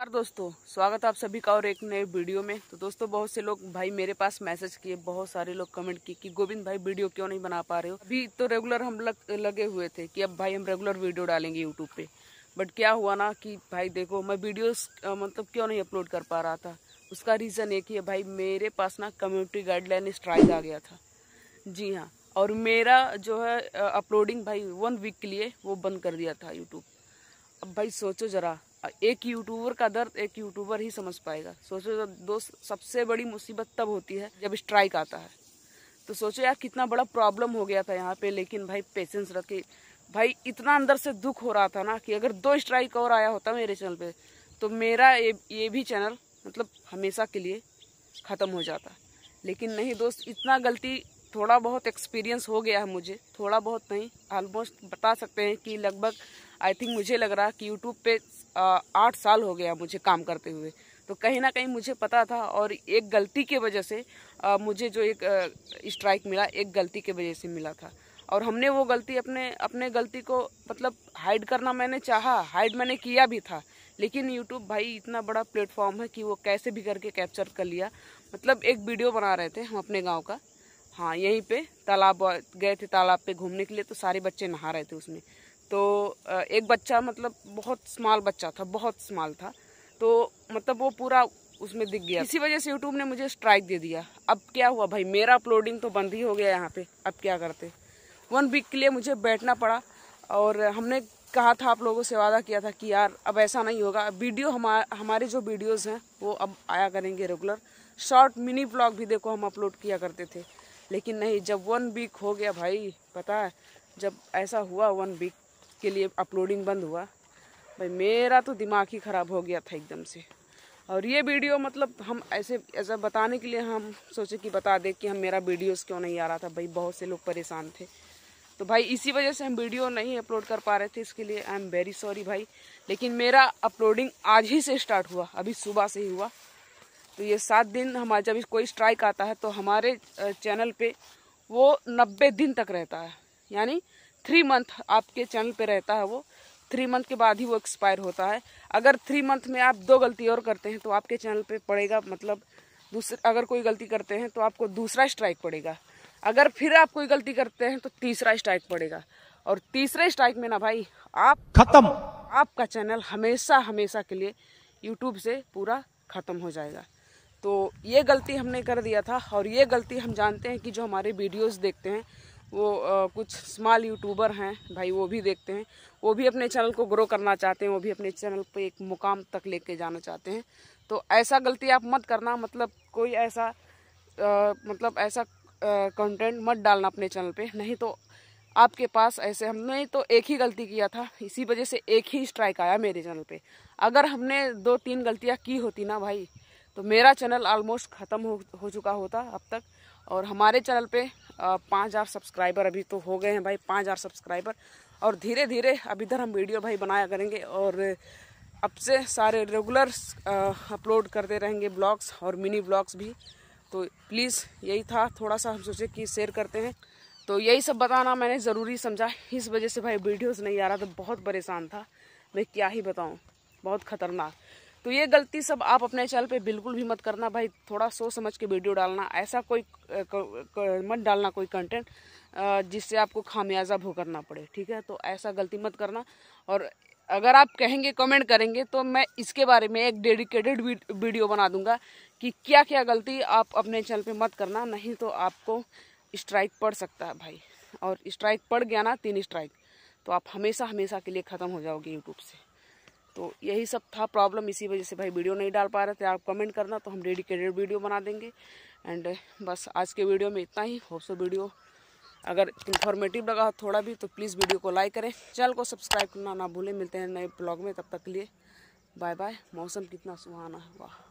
नमस्कार दोस्तों स्वागत है आप सभी का और एक नए वीडियो में तो दोस्तों बहुत से लोग भाई मेरे पास मैसेज किए बहुत सारे लोग कमेंट किए कि गोविंद भाई वीडियो क्यों नहीं बना पा रहे हो अभी तो रेगुलर हम लग, लगे हुए थे कि अब भाई हम रेगुलर वीडियो डालेंगे यूट्यूब पे बट क्या हुआ ना कि भाई देखो मैं वीडियोस मतलब क्यों नहीं अपलोड कर पा रहा था उसका रीज़न एक ही है भाई मेरे पास ना कम्युनिटी गाइडलाइन स्ट्राइक आ गया था जी हाँ और मेरा जो है अपलोडिंग भाई वन वीक के लिए वो बंद कर दिया था यूट्यूब अब भाई सोचो ज़रा एक यूट्यूबर का दर्द एक यूट्यूबर ही समझ पाएगा सोचो दोस्त सबसे बड़ी मुसीबत तब होती है जब स्ट्राइक आता है तो सोचो यार कितना बड़ा प्रॉब्लम हो गया था यहाँ पे लेकिन भाई पेशेंस रखे भाई इतना अंदर से दुख हो रहा था ना कि अगर दो स्ट्राइक और आया होता मेरे चैनल पे तो मेरा ये ये भी चैनल मतलब हमेशा के लिए ख़त्म हो जाता लेकिन नहीं दोस्त इतना गलती थोड़ा बहुत एक्सपीरियंस हो गया है मुझे थोड़ा बहुत नहीं ऑलमोस्ट बता सकते हैं कि लगभग आई थिंक मुझे लग रहा है कि यूट्यूब पे आठ साल हो गया मुझे काम करते हुए तो कहीं ना कहीं मुझे पता था और एक गलती के वजह से आ, मुझे जो एक स्ट्राइक मिला एक गलती के वजह से मिला था और हमने वो गलती अपने अपने गलती को मतलब हाइड करना मैंने चाहा हाइड मैंने किया भी था लेकिन यूट्यूब भाई इतना बड़ा प्लेटफॉर्म है कि वो कैसे भी करके कैप्चर कर लिया मतलब एक वीडियो बना रहे थे हम अपने गाँव का हाँ यहीं पर तालाब गए थे तालाब पर घूमने के लिए तो सारे बच्चे नहा रहे थे उसमें तो एक बच्चा मतलब बहुत स्मॉल बच्चा था बहुत स्मॉल था तो मतलब वो पूरा उसमें दिख गया इसी वजह से यूट्यूब ने मुझे स्ट्राइक दे दिया अब क्या हुआ भाई मेरा अपलोडिंग तो बंद ही हो गया यहाँ पे अब क्या करते वन वीक के लिए मुझे बैठना पड़ा और हमने कहा था आप लोगों से वादा किया था कि यार अब ऐसा नहीं होगा वीडियो हमारे हमारे जो वीडियोस हैं वो अब आया करेंगे रेगुलर शॉर्ट मिनी ब्लॉग भी देखो हम अपलोड किया करते थे लेकिन नहीं जब वन वीक हो गया भाई पता है जब ऐसा हुआ वन वीक के लिए अपलोडिंग बंद हुआ भाई मेरा तो दिमाग ही ख़राब हो गया था एकदम से और ये वीडियो मतलब हम ऐसे ऐसा बताने के लिए हम सोचे कि बता दें कि हम मेरा वीडियोस क्यों नहीं आ रहा था भाई बहुत से लोग परेशान थे तो भाई इसी वजह से हम वीडियो नहीं अपलोड कर पा रहे थे इसके लिए आई एम वेरी सॉरी भाई लेकिन मेरा अपलोडिंग आज ही से स्टार्ट हुआ अभी सुबह से ही हुआ तो ये सात दिन हमारे जब कोई स्ट्राइक आता है तो हमारे चैनल पर वो नब्बे दिन तक रहता है यानी थ्री मंथ आपके चैनल पे रहता है वो थ्री मंथ के बाद ही वो एक्सपायर होता है अगर थ्री मंथ में आप दो गलती और करते हैं तो आपके चैनल पे पड़ेगा मतलब दूसरे अगर कोई गलती करते हैं तो आपको दूसरा स्ट्राइक पड़ेगा अगर फिर आप कोई गलती करते हैं तो तीसरा स्ट्राइक पड़ेगा और तीसरे स्ट्राइक में ना भाई आप खत्म आपका चैनल हमेशा हमेशा के लिए यूट्यूब से पूरा ख़त्म हो जाएगा तो ये गलती हमने कर दिया था और ये गलती हम जानते हैं कि जो हमारे वीडियोस देखते हैं वो आ, कुछ स्मॉल यूट्यूबर हैं भाई वो भी देखते हैं वो भी अपने चैनल को ग्रो करना चाहते हैं वो भी अपने चैनल पर एक मुकाम तक लेके जाना चाहते हैं तो ऐसा गलती आप मत करना मतलब कोई ऐसा आ, मतलब ऐसा कंटेंट मत डालना अपने चैनल पे नहीं तो आपके पास ऐसे हमने तो एक ही गलती किया था इसी वजह से एक ही स्ट्राइक आया मेरे चैनल पर अगर हमने दो तीन गलतियाँ की होती ना भाई तो मेरा चैनल ऑलमोस्ट ख़त्म हो हो चुका होता अब तक और हमारे चैनल पे पाँच हज़ार सब्सक्राइबर अभी तो हो गए हैं भाई पाँच हज़ार सब्सक्राइबर और धीरे धीरे अब इधर हम वीडियो भाई बनाया करेंगे और अब से सारे रेगुलर अपलोड करते रहेंगे ब्लॉग्स और मिनी ब्लॉग्स भी तो प्लीज़ यही था थोड़ा सा हम सोचे कि शेयर करते हैं तो यही सब बताना मैंने ज़रूरी समझा इस वजह से भाई वीडियोज़ नहीं आ रहा था तो बहुत परेशान था मैं क्या ही बताऊँ बहुत ख़तरनाक तो ये गलती सब आप अपने चैनल पे बिल्कुल भी मत करना भाई थोड़ा सोच समझ के वीडियो डालना ऐसा कोई मत डालना कोई कंटेंट जिससे आपको खामियाजा करना पड़े ठीक है तो ऐसा गलती मत करना और अगर आप कहेंगे कमेंट करेंगे तो मैं इसके बारे में एक डेडिकेटेड वीडियो बना दूंगा कि क्या क्या गलती आप अपने चैनल पे मत करना नहीं तो आपको स्ट्राइक पड़ सकता है भाई और स्ट्राइक पड़ गया ना तीन स्ट्राइक तो आप हमेशा हमेशा के लिए ख़त्म हो जाओगे यूट्यूब से तो यही सब था प्रॉब्लम इसी वजह से भाई वीडियो नहीं डाल पा रहे थे आप कमेंट करना तो हम डेडिकेटेड वीडियो बना देंगे एंड बस आज के वीडियो में इतना ही होप सो वीडियो अगर इन्फॉर्मेटिव लगा थोड़ा भी तो प्लीज़ वीडियो को लाइक करें चैनल को सब्सक्राइब करना ना भूलें मिलते हैं नए ब्लॉग में तब तक के लिए बाय बाय मौसम कितना सुहाना है वाह